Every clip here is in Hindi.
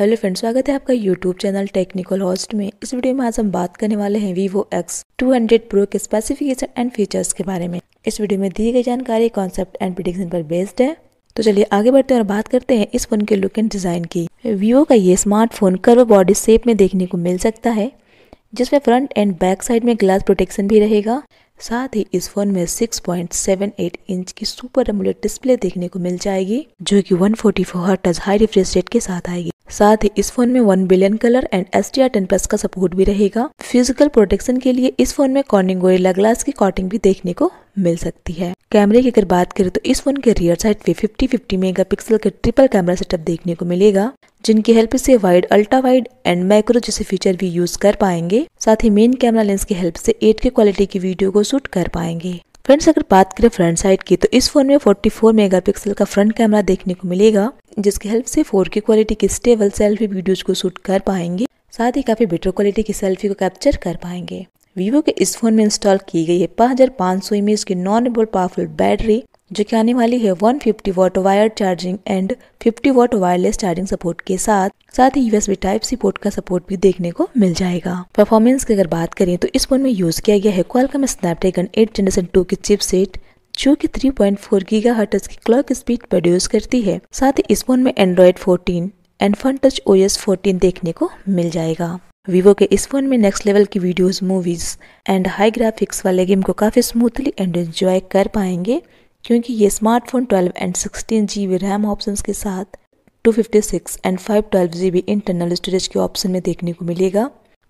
हेलो फ्रेंड्स स्वागत है आपका यूट्यूब चैनल टेक्निकल हॉस्ट में इस वीडियो में आज हम बात करने वाले हैं वीवो एक्स 200 प्रो के स्पेसिफिकेशन एंड फीचर्स के बारे में इस वीडियो में दी गई जानकारी कॉन्सेप्ट एंड प्रिडिक्शन पर बेस्ड है तो चलिए आगे बढ़ते हैं और बात करते हैं इस फोन के लुक एंड डिजाइन की वीवो का ये स्मार्टफोन कर्व बॉडी शेप में देखने को मिल सकता है जिसमें फ्रंट एंड बैक साइड में ग्लास प्रोटेक्शन भी रहेगा साथ ही इस फोन में 6.78 इंच की सुपर एमुलेट डिस्प्ले देखने को मिल जाएगी जो कि 144 forty hertz high refresh rate के साथ आएगी साथ ही इस फोन में one billion colour and S T R ten plus का सपोर्ट भी रहेगा फिजिकल प्रोटेक्शन के लिए इस फोन में कॉर्निंग गोरिल्ला ग्लास की कॉटिंग भी देखने को मिल सकती है कैमरे की अगर बात करें तो इस फोन के रियर साइड पे 50 50 मेगापिक्सल के ट्रिपल कैमरा सेटअप देखने को मिलेगा जिनकी हेल्प से wide ultra wide and micro जैसे फीचर भी यूज कर पाएंगे साथ ही मेन कैमरा लेंस की हेल्प से 8K क्वालिटी की वीडियो को शूट कर पाएंगे फ्रेंड्स अगर बात करें फ्रंट साइड की तो इस फोन में 44 मेगापिक्सल का फ्रंट कैमरा देखने को मिलेगा जिसकी हेल्प से 4K क्वालिटी की स्टेबल सेल्फी वीडियोज को शूट कर पाएंगे साथ ही काफी बेटर क्वालिटी की सेल्फी को कैप्चर कर पाएंगे वीवो के इस फोन में इंस्टॉल की गई है पाँच इमेज की नॉन एबल पावरफुल बैटरी जो कि आने वाली है 150 watt wire charging and 50 watt wireless charging support के साथ साथ ही बी टाइप सी पोर्ट का सपोर्ट भी देखने को मिल जाएगा परफॉर्मेंस की अगर बात करें तो इस फोन में यूज किया गया है क्वालकम स्नैपड्रैगन 8 जनरेशन 2 की चिपसेट जो कि 3.4 पॉइंट फोर की क्लॉक स्पीड प्रोड्यूस करती है साथ ही इस फोन में Android fourteen and Fun Touch O S देखने को मिल जाएगा वीवो के इस फोन में नेक्स्ट लेवल की videos movies and high graphics वाले गेम को काफी स्मूथली एंड एंजॉय कर पाएंगे क्योंकि ये smartphone 12 and 16 G RAM option के साथ 256 एंड 512 जी इंटरनल स्टोरेज के ऑप्शन में देखने को मिलेगा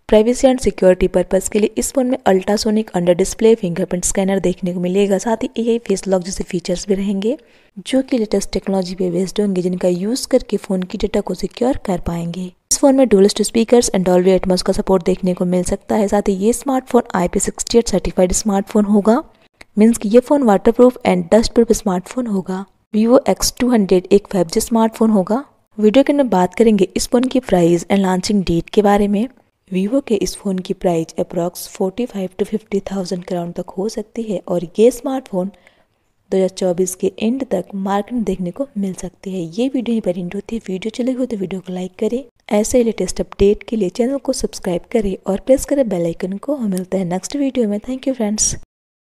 प्राइवेसी एंड सिक्योरिटी पर्पज़ के लिए इस फोन में ultrasonic under display fingerprint scanner देखने को मिलेगा साथ ही यही फेस लॉक जैसे फीचर्स भी रहेंगे जो कि लेटेस्ट टेक्नोलॉजी पे बेस्ड होंगे जिनका यूज़ करके फ़ोन की डेटा को सिक्योर कर पाएंगे इस फोन में dualist speaker and Dolby Atmos का सपोर्ट देखने को मिल सकता है साथ ही ये स्मार्टफोन आई सर्टिफाइड स्मार्टफोन होगा मीन्स कि ये phone waterproof and dustproof smartphone होगा वीवो एक्स टू हंड्रेड एक फाइव जी स्मार्टफोन होगा वीडियो के अंदर बात करेंगे इस फ़ोन की प्राइस एंड लॉन्चिंग डेट के बारे में वीवो के इस फ़ोन की price approx forty five to fifty thousand around तक हो सकती है और ये स्मार्टफोन 2024 के एंड तक मार्केट में देखने को मिल सकती है ये वीडियो ही पर एंड होती है वीडियो चले हुए तो वीडियो को लाइक करें ऐसे ही लेटेस्ट अपडेट के लिए चैनल को सब्सक्राइब करें और प्रेस करें बेल आइकन को हम मिलते हैं नेक्स्ट वीडियो में थैंक यू फ्रेंड्स